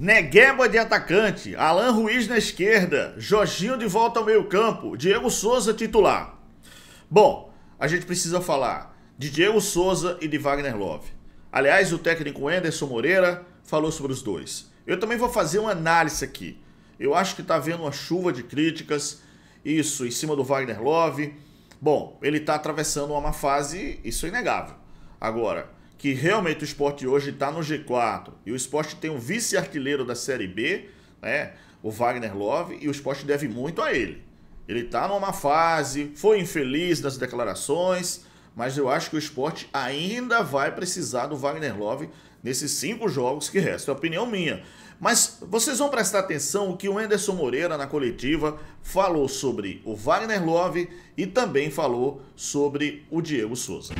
Negueba de atacante, Alan Ruiz na esquerda, Jorginho de volta ao meio-campo, Diego Souza titular. Bom, a gente precisa falar de Diego Souza e de Wagner Love. Aliás, o técnico Anderson Moreira falou sobre os dois. Eu também vou fazer uma análise aqui. Eu acho que está havendo uma chuva de críticas, isso em cima do Wagner Love. Bom, ele está atravessando uma fase, isso é inegável. Agora, que realmente o esporte hoje está no G4 e o esporte tem um vice-artilheiro da Série B, né? o Wagner Love, e o esporte deve muito a ele. Ele está numa fase, foi infeliz nas declarações, mas eu acho que o esporte ainda vai precisar do Wagner Love nesses cinco jogos que restam. É opinião minha. Mas vocês vão prestar atenção o que o Anderson Moreira, na coletiva, falou sobre o Wagner Love e também falou sobre o Diego Souza.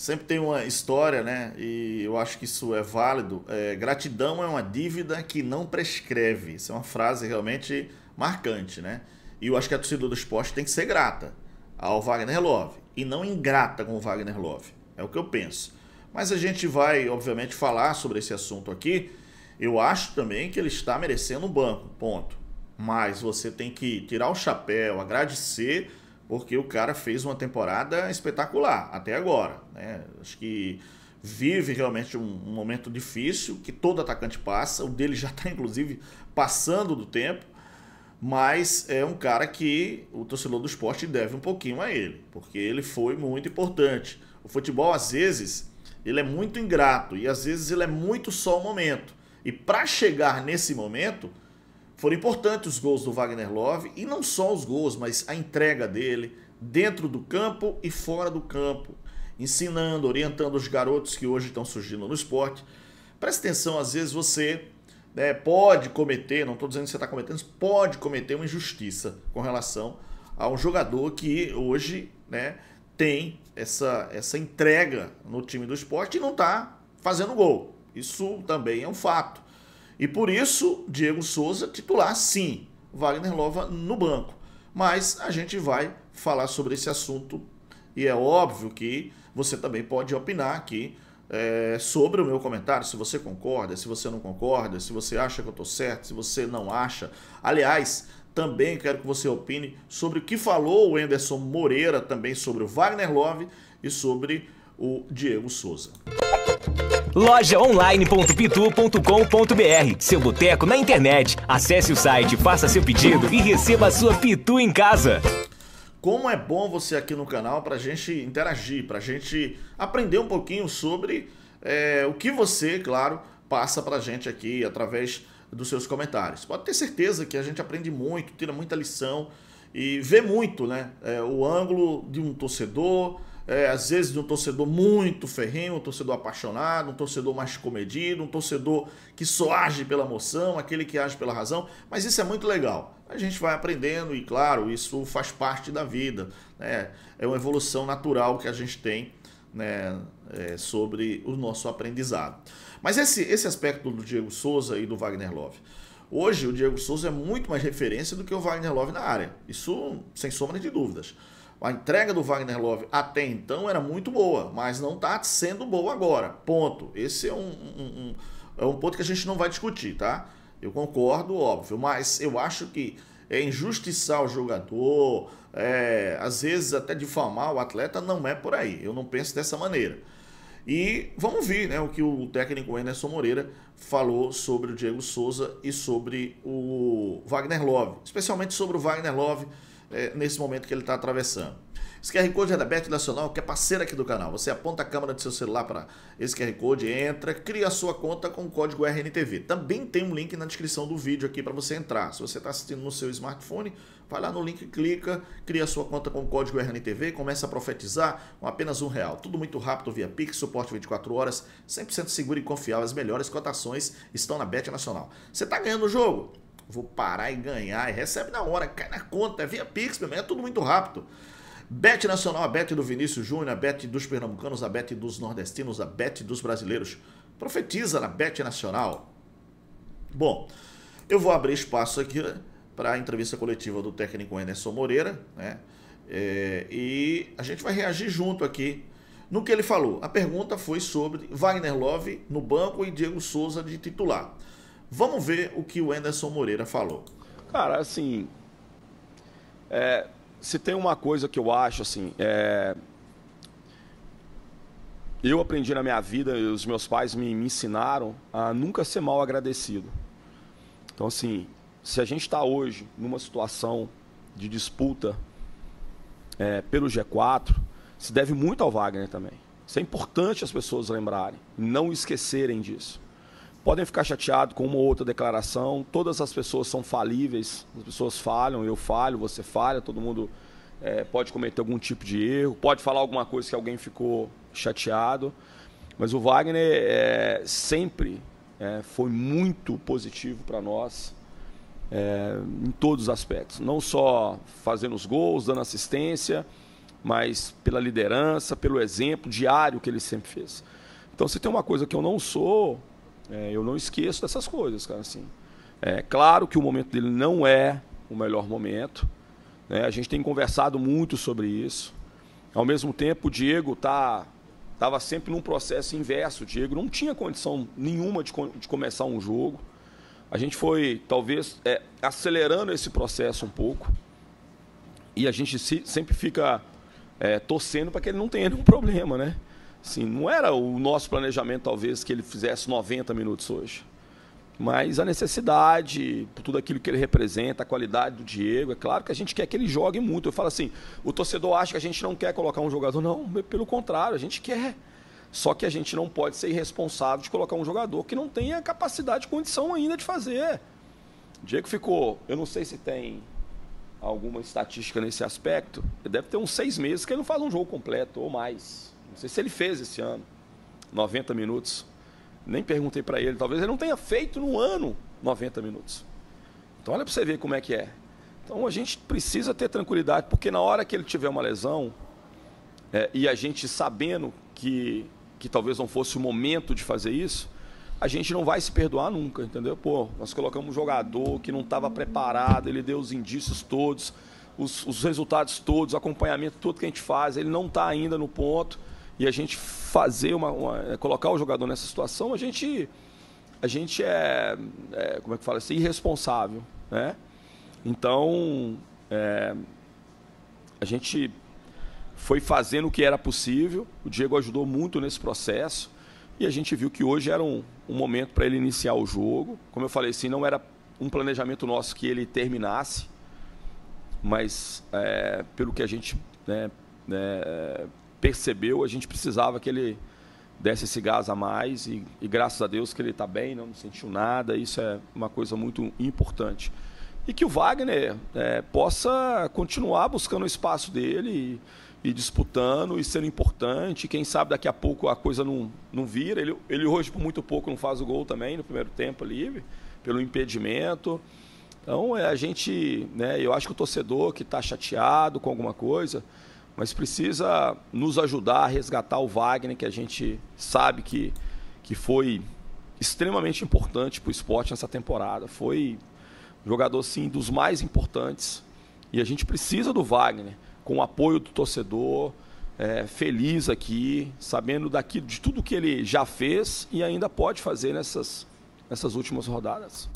sempre tem uma história, né? E eu acho que isso é válido. É, gratidão é uma dívida que não prescreve. Isso é uma frase realmente marcante, né? E eu acho que a torcida do esporte tem que ser grata ao Wagner Love e não ingrata com o Wagner Love. É o que eu penso. Mas a gente vai, obviamente, falar sobre esse assunto aqui. Eu acho também que ele está merecendo um banco, ponto. Mas você tem que tirar o chapéu, agradecer porque o cara fez uma temporada espetacular até agora. Né? Acho que vive realmente um, um momento difícil que todo atacante passa, o dele já está inclusive passando do tempo, mas é um cara que o torcedor do esporte deve um pouquinho a ele, porque ele foi muito importante. O futebol, às vezes, ele é muito ingrato e às vezes ele é muito só o momento. E para chegar nesse momento, foram importantes os gols do Wagner Love e não só os gols, mas a entrega dele dentro do campo e fora do campo, ensinando, orientando os garotos que hoje estão surgindo no esporte. Presta atenção, às vezes você né, pode cometer, não estou dizendo que você está cometendo, pode cometer uma injustiça com relação a um jogador que hoje né, tem essa, essa entrega no time do esporte e não está fazendo gol. Isso também é um fato. E por isso, Diego Souza titular sim, Wagner Lova no banco. Mas a gente vai falar sobre esse assunto e é óbvio que você também pode opinar aqui é, sobre o meu comentário, se você concorda, se você não concorda, se você acha que eu estou certo, se você não acha. Aliás, também quero que você opine sobre o que falou o Anderson Moreira também sobre o Wagner Love e sobre o Diego Souza. Lojaonline.pitu.com.br Seu boteco na internet. Acesse o site, faça seu pedido e receba a sua Pitu em casa. Como é bom você aqui no canal para a gente interagir, para a gente aprender um pouquinho sobre é, o que você, claro, passa para a gente aqui através dos seus comentários. Pode ter certeza que a gente aprende muito, tira muita lição e vê muito né, é, o ângulo de um torcedor, é, às vezes um torcedor muito ferrenho, um torcedor apaixonado, um torcedor mais comedido, um torcedor que só age pela emoção, aquele que age pela razão, mas isso é muito legal. A gente vai aprendendo e, claro, isso faz parte da vida, né? é uma evolução natural que a gente tem né, é, sobre o nosso aprendizado. Mas esse, esse aspecto do Diego Souza e do Wagner Love. Hoje o Diego Souza é muito mais referência do que o Wagner Love na área. Isso sem sombra de dúvidas. A entrega do Wagner Love até então era muito boa, mas não está sendo boa agora. Ponto. Esse é um, um, um, é um ponto que a gente não vai discutir, tá? Eu concordo, óbvio, mas eu acho que é injustiçar o jogador, é, às vezes até difamar o atleta, não é por aí. Eu não penso dessa maneira. E vamos ver né, o que o técnico Enerson Moreira falou sobre o Diego Souza e sobre o Wagner Love, especialmente sobre o Wagner Love é, nesse momento que ele está atravessando. Esse QR Code é da Bet Nacional, que é parceira aqui do canal. Você aponta a câmera do seu celular para esse QR Code, entra, cria a sua conta com o código RNTV. Também tem um link na descrição do vídeo aqui para você entrar. Se você está assistindo no seu smartphone, vai lá no link, clica, cria a sua conta com o código RNTV, começa a profetizar com apenas um real. Tudo muito rápido via Pix, suporte 24 horas, 100% seguro e confiável. As melhores cotações estão na Bet Nacional. Você está ganhando o jogo? vou parar e ganhar. E recebe na hora, cai na conta, é via Pix, meu é tudo muito rápido. Bet Nacional, a Bet do Vinícius Júnior, a Bet dos Pernambucanos, a Bet dos Nordestinos, a Bet dos Brasileiros. Profetiza na Bet Nacional. Bom, eu vou abrir espaço aqui né, para a entrevista coletiva do técnico Anderson Moreira, né? É, e a gente vai reagir junto aqui no que ele falou. A pergunta foi sobre Wagner Love no banco e Diego Souza de titular. Vamos ver o que o Anderson Moreira falou. Cara, assim. É, se tem uma coisa que eu acho, assim. É, eu aprendi na minha vida, os meus pais me, me ensinaram a nunca ser mal agradecido. Então, assim, se a gente está hoje numa situação de disputa é, pelo G4, se deve muito ao Wagner também. Isso é importante as pessoas lembrarem, não esquecerem disso. Podem ficar chateados com uma ou outra declaração. Todas as pessoas são falíveis. As pessoas falham, eu falho, você falha, todo mundo é, pode cometer algum tipo de erro, pode falar alguma coisa que alguém ficou chateado. Mas o Wagner é, sempre é, foi muito positivo para nós. É, em todos os aspectos. Não só fazendo os gols, dando assistência, mas pela liderança, pelo exemplo diário que ele sempre fez. Então, se tem uma coisa que eu não sou, é, eu não esqueço dessas coisas, cara. Assim, é claro que o momento dele não é o melhor momento. Né? A gente tem conversado muito sobre isso. Ao mesmo tempo, o Diego tá estava sempre num processo inverso. O Diego não tinha condição nenhuma de, de começar um jogo. A gente foi, talvez, é, acelerando esse processo um pouco. E a gente se, sempre fica é, torcendo para que ele não tenha nenhum problema, né? sim não era o nosso planejamento, talvez, que ele fizesse 90 minutos hoje. Mas a necessidade, tudo aquilo que ele representa, a qualidade do Diego, é claro que a gente quer que ele jogue muito. Eu falo assim, o torcedor acha que a gente não quer colocar um jogador. Não, é pelo contrário, a gente quer. Só que a gente não pode ser irresponsável de colocar um jogador que não tem a capacidade, condição ainda de fazer. O Diego ficou, eu não sei se tem alguma estatística nesse aspecto, deve ter uns seis meses que ele não faz um jogo completo ou mais. Não sei se ele fez esse ano. 90 minutos. Nem perguntei para ele. Talvez ele não tenha feito no ano 90 minutos. Então olha para você ver como é que é. Então a gente precisa ter tranquilidade, porque na hora que ele tiver uma lesão, é, e a gente sabendo que, que talvez não fosse o momento de fazer isso, a gente não vai se perdoar nunca, entendeu? Pô, nós colocamos um jogador que não estava preparado, ele deu os indícios todos, os, os resultados todos, o acompanhamento todo que a gente faz, ele não está ainda no ponto e a gente fazer uma, uma, é, colocar o jogador nessa situação, a gente a gente é, é como é que fala assim, irresponsável, né? Então é, a gente foi fazendo o que era possível. O Diego ajudou muito nesse processo e a gente viu que hoje era um, um momento para ele iniciar o jogo. Como eu falei, assim, não era um planejamento nosso que ele terminasse, mas é, pelo que a gente né, né percebeu, a gente precisava que ele desse esse gás a mais e, e graças a Deus que ele está bem, não sentiu nada. Isso é uma coisa muito importante. E que o Wagner é, possa continuar buscando o espaço dele e, e, disputando e sendo importante. Quem sabe daqui a pouco a coisa não, não vira. Ele, ele hoje, por muito pouco, não faz o gol também no primeiro tempo livre, pelo impedimento. Então, é, a gente, né, eu acho que o torcedor que está chateado com alguma coisa, mas precisa nos ajudar a resgatar o Wagner, que a gente sabe que, que foi extremamente importante para o esporte nessa temporada. Foi jogador, sim, dos mais importantes. E a gente precisa do Wagner, com o apoio do torcedor, é, feliz aqui, sabendo daqui de tudo que ele já fez e ainda pode fazer nessas, nessas últimas rodadas.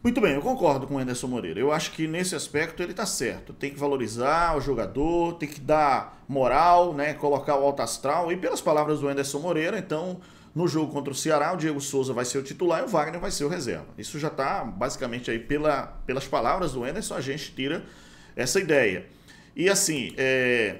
Muito bem, eu concordo com o Anderson Moreira. Eu acho que nesse aspecto ele está certo. Tem que valorizar o jogador, tem que dar moral, né? Colocar o alto astral. E pelas palavras do Anderson Moreira, então, no jogo contra o Ceará, o Diego Souza vai ser o titular e o Wagner vai ser o reserva. Isso já está basicamente aí pela, pelas palavras do Anderson, a gente tira essa ideia. E assim, é,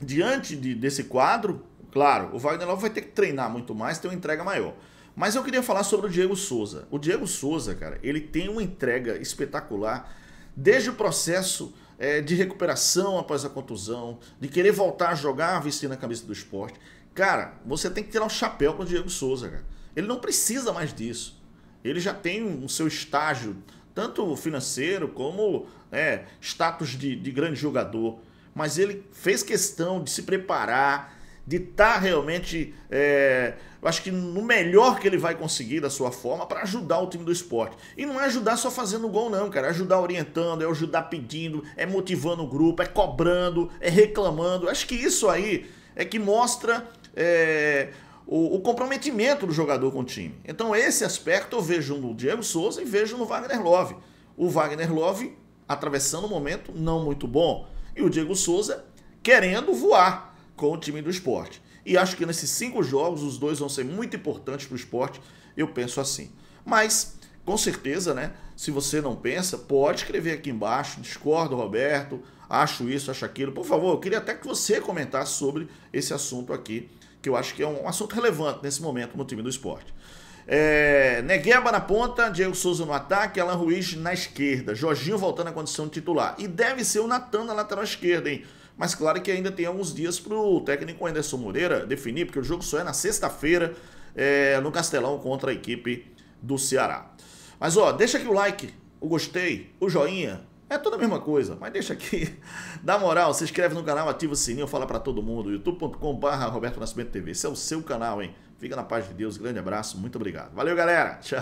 diante de, desse quadro, claro, o Wagner vai ter que treinar muito mais, ter uma entrega maior. Mas eu queria falar sobre o Diego Souza. O Diego Souza, cara, ele tem uma entrega espetacular desde o processo é, de recuperação após a contusão, de querer voltar a jogar vestindo a camisa do esporte. Cara, você tem que tirar o um chapéu com o Diego Souza, cara. Ele não precisa mais disso. Ele já tem o um, seu estágio, tanto financeiro como é, status de, de grande jogador. Mas ele fez questão de se preparar, de estar tá realmente, é, eu acho que no melhor que ele vai conseguir da sua forma para ajudar o time do esporte. E não é ajudar só fazendo gol, não, cara. É ajudar orientando, é ajudar pedindo, é motivando o grupo, é cobrando, é reclamando. acho que isso aí é que mostra é, o, o, comprometimento do jogador com o time. Então, esse aspecto eu vejo no Diego Souza e vejo no Wagner Love. O Wagner Love atravessando um momento não muito bom. E o Diego Souza querendo voar com o time do esporte. E acho que nesses cinco jogos, os dois vão ser muito importantes para o esporte, eu penso assim. Mas, com certeza, né? Se você não pensa, pode escrever aqui embaixo, discordo, Roberto, acho isso, acho aquilo. Por favor, eu queria até que você comentasse sobre esse assunto aqui, que eu acho que é um assunto relevante nesse momento no time do esporte. É, Negueba na ponta, Diego Souza no ataque, Alan Ruiz na esquerda, Jorginho voltando à condição de titular. E deve ser o Natan na lateral esquerda, hein? Mas claro que ainda tem alguns dias para o técnico Anderson Moreira definir, porque o jogo só é na sexta-feira é, no Castelão contra a equipe do Ceará. Mas ó, deixa aqui o like, o gostei, o joinha, é toda a mesma coisa, mas deixa aqui. Dá moral, se inscreve no canal, ativa o sininho, fala para todo mundo. youtube.com.br Roberto Nascimento TV. Esse é o seu canal, hein? Fica na paz de Deus, grande abraço, muito obrigado. Valeu, galera. Tchau.